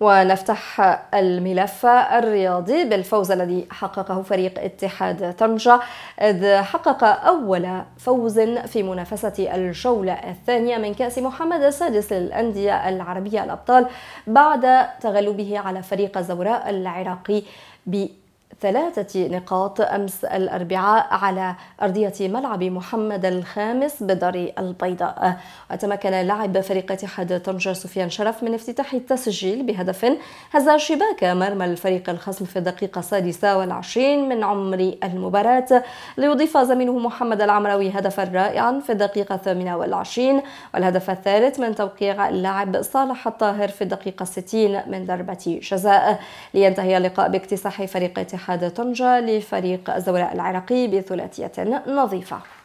ونفتح الملف الرياضي بالفوز الذي حققه فريق اتحاد طنجة إذ حقق أول فوز في منافسة الجولة الثانية من كأس محمد السادس للأندية العربية الأبطال بعد تغلبه على فريق الزوراء العراقي ب ثلاثة نقاط أمس الأربعاء على أرضية ملعب محمد الخامس بدري البيضاء وتمكن لاعب فريق اتحاد طنجة سفيان شرف من افتتاح التسجيل بهدف هز شباك مرمى الفريق الخصم في الدقيقة السادسة والعشرين من عمر المباراة ليضيف زميله محمد العمراوي هدفا رائعا في الدقيقة الثامنة والعشرين والهدف الثالث من توقيع اللاعب صالح الطاهر في الدقيقة الستين من ضربة جزاء لينتهي اللقاء باكتساح فريق اتحاد اتحاد طنجة لفريق الزوراء العراقي بثلاثية نظيفة